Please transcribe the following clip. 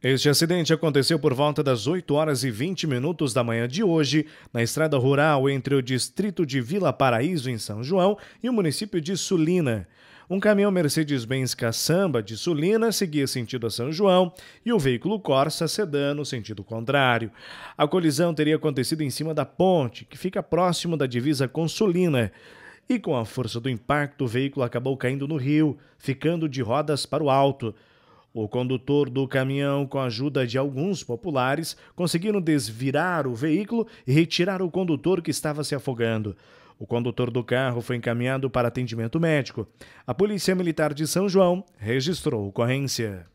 Este acidente aconteceu por volta das 8 horas e 20 minutos da manhã de hoje, na estrada rural entre o distrito de Vila Paraíso, em São João, e o município de Sulina. Um caminhão Mercedes-Benz caçamba de Sulina seguia sentido a São João e o veículo Corsa sedã no sentido contrário. A colisão teria acontecido em cima da ponte, que fica próximo da divisa com Sulina e com a força do impacto, o veículo acabou caindo no rio, ficando de rodas para o alto. O condutor do caminhão, com a ajuda de alguns populares, conseguiram desvirar o veículo e retirar o condutor que estava se afogando. O condutor do carro foi encaminhado para atendimento médico. A Polícia Militar de São João registrou ocorrência.